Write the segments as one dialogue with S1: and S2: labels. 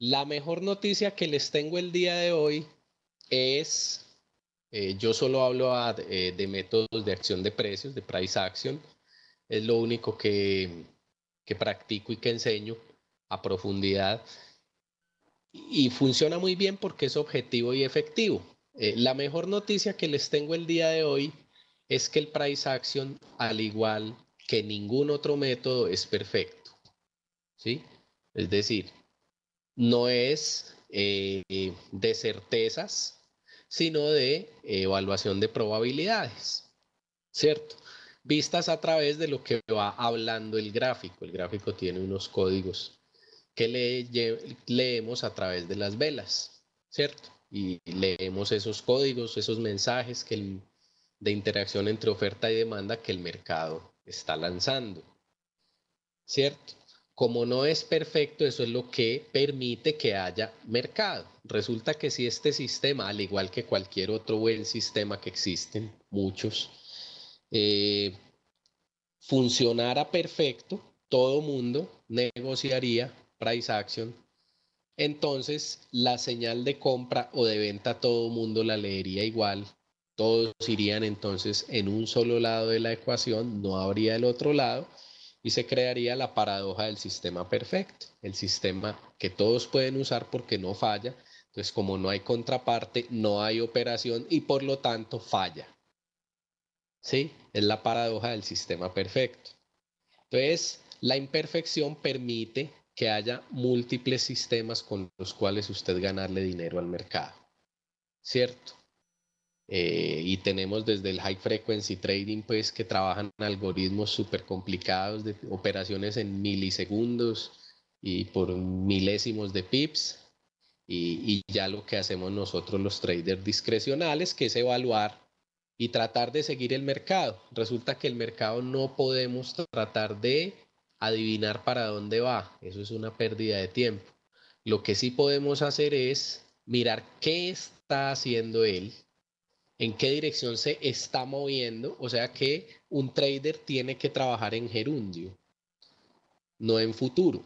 S1: La mejor noticia que les tengo el día de hoy es, eh, yo solo hablo eh, de métodos de acción de precios, de price action, es lo único que, practico y que enseño a profundidad y funciona muy bien porque es objetivo y efectivo. Eh, la mejor noticia que les tengo el día de hoy es que el price action, al igual que ningún otro método, es perfecto. ¿Sí? Es decir, no es eh, eh, de certezas, sino de evaluación de probabilidades, ¿cierto? Vistas a través de lo que va hablando el gráfico. El gráfico tiene unos códigos que leemos a través de las velas, ¿cierto? Y leemos esos códigos, esos mensajes de interacción entre oferta y demanda que el mercado está lanzando, ¿cierto? como no es perfecto, eso es lo que permite que haya mercado. Resulta que si este sistema, al igual que cualquier otro buen sistema que existen, muchos, eh, funcionara perfecto, todo mundo negociaría price action. Entonces, la señal de compra o de venta, todo mundo la leería igual. Todos irían entonces en un solo lado de la ecuación, no habría el otro lado y se crearía la paradoja del sistema perfecto, el sistema que todos pueden usar porque no falla, entonces como no hay contraparte, no hay operación y por lo tanto falla. ¿Sí? Es la paradoja del sistema perfecto. Entonces, la imperfección permite que haya múltiples sistemas con los cuales usted ganarle dinero al mercado. ¿Cierto? Eh, y tenemos desde el high frequency trading, pues que trabajan algoritmos súper complicados de operaciones en milisegundos y por milésimos de pips. Y, y ya lo que hacemos nosotros los traders discrecionales, que es evaluar y tratar de seguir el mercado. Resulta que el mercado no podemos tratar de adivinar para dónde va. Eso es una pérdida de tiempo. Lo que sí podemos hacer es mirar qué está haciendo él, en qué dirección se está moviendo, o sea que un trader tiene que trabajar en gerundio, no en futuro.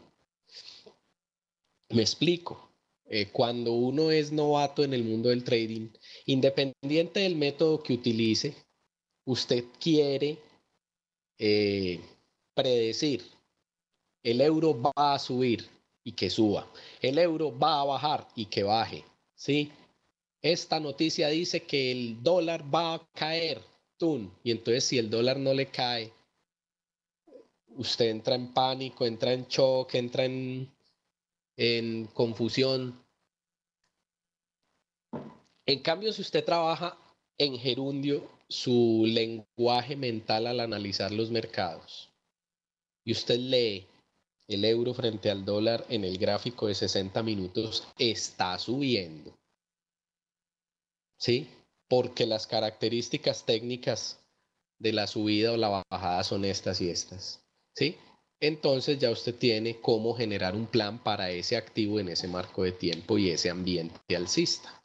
S1: Me explico. Eh, cuando uno es novato en el mundo del trading, independiente del método que utilice, usted quiere eh, predecir, el euro va a subir y que suba, el euro va a bajar y que baje, ¿sí? esta noticia dice que el dólar va a caer, y entonces si el dólar no le cae, usted entra en pánico, entra en shock, entra en, en confusión. En cambio, si usted trabaja en gerundio su lenguaje mental al analizar los mercados y usted lee el euro frente al dólar en el gráfico de 60 minutos, está subiendo ¿sí? Porque las características técnicas de la subida o la bajada son estas y estas, ¿sí? Entonces ya usted tiene cómo generar un plan para ese activo en ese marco de tiempo y ese ambiente alcista,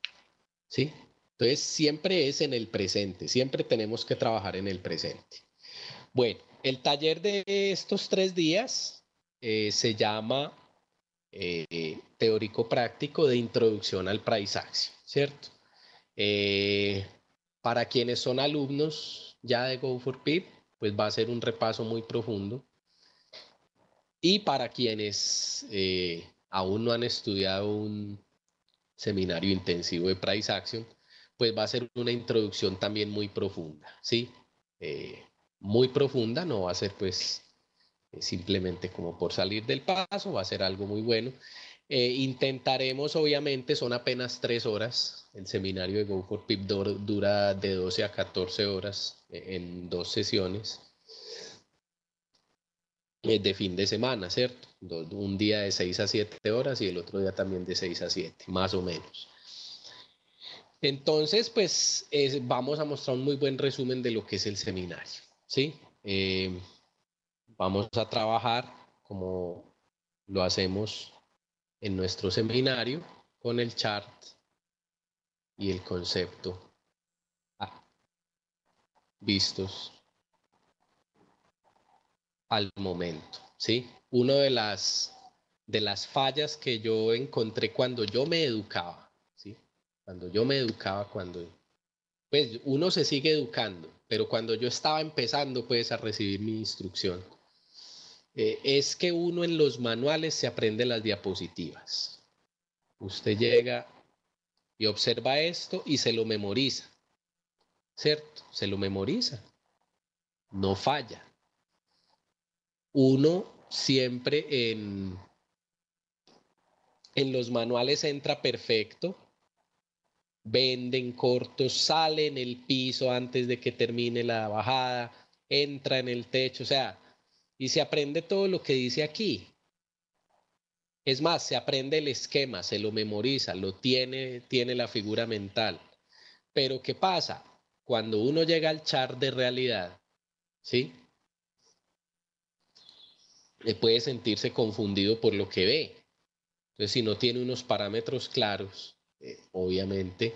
S1: ¿sí? Entonces siempre es en el presente, siempre tenemos que trabajar en el presente. Bueno, el taller de estos tres días eh, se llama eh, teórico práctico de introducción al price action, ¿cierto? Eh, para quienes son alumnos ya de Go for Pip, pues va a ser un repaso muy profundo. Y para quienes eh, aún no han estudiado un seminario intensivo de Price Action, pues va a ser una introducción también muy profunda, ¿sí? Eh, muy profunda, no va a ser pues simplemente como por salir del paso, va a ser algo muy bueno. Eh, intentaremos, obviamente, son apenas tres horas. El seminario de Go for Pip dura de 12 a 14 horas eh, en dos sesiones eh, de fin de semana, ¿cierto? Un día de 6 a 7 horas y el otro día también de 6 a 7, más o menos. Entonces, pues vamos a mostrar un muy buen resumen de lo que es el seminario, ¿sí? vamos a trabajar como lo hacemos en nuestro seminario con el chart y el concepto vistos al momento, ¿sí? Una de las, de las fallas que yo encontré cuando yo me educaba, ¿sí? Cuando yo me educaba, cuando... Pues uno se sigue educando, pero cuando yo estaba empezando, pues, a recibir mi instrucción eh, es que uno en los manuales se aprende las diapositivas. Usted llega y observa esto y se lo memoriza. ¿Cierto? Se lo memoriza. No falla. Uno siempre en, en los manuales entra perfecto, venden cortos, sale en el piso antes de que termine la bajada, entra en el techo, o sea, y se aprende todo lo que dice aquí. Es más, se aprende el esquema, se lo memoriza, lo tiene, tiene la figura mental. Pero ¿qué pasa? Cuando uno llega al char de realidad, ¿sí? Le eh, Puede sentirse confundido por lo que ve. Entonces, si no tiene unos parámetros claros, eh, obviamente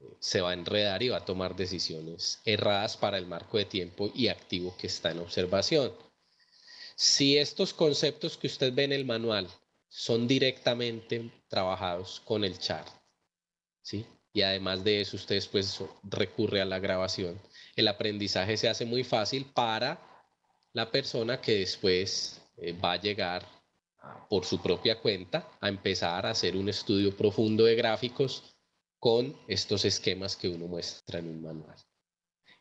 S1: eh, se va a enredar y va a tomar decisiones erradas para el marco de tiempo y activo que está en observación. Si estos conceptos que usted ve en el manual son directamente trabajados con el chart, ¿sí? Y además de eso, usted después recurre a la grabación. El aprendizaje se hace muy fácil para la persona que después eh, va a llegar por su propia cuenta a empezar a hacer un estudio profundo de gráficos con estos esquemas que uno muestra en un manual.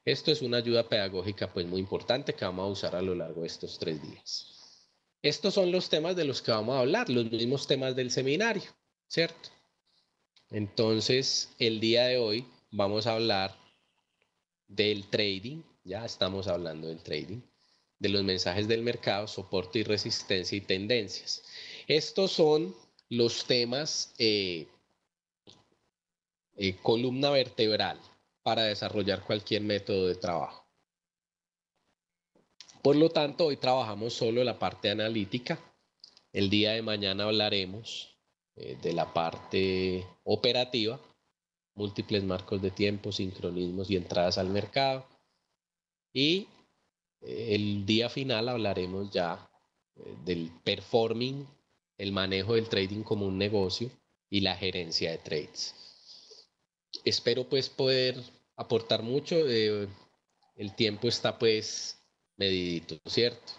S1: Esto es una ayuda pedagógica pues muy importante que vamos a usar a lo largo de estos tres días. Estos son los temas de los que vamos a hablar, los mismos temas del seminario, ¿cierto? Entonces, el día de hoy vamos a hablar del trading, ya estamos hablando del trading, de los mensajes del mercado, soporte y resistencia y tendencias. Estos son los temas eh, eh, columna vertebral, para desarrollar cualquier método de trabajo. Por lo tanto, hoy trabajamos solo la parte analítica. El día de mañana hablaremos eh, de la parte operativa, múltiples marcos de tiempo, sincronismos y entradas al mercado. Y eh, el día final hablaremos ya eh, del performing, el manejo del trading como un negocio y la gerencia de trades espero pues poder aportar mucho. Eh, el tiempo está pues medidito, ¿cierto?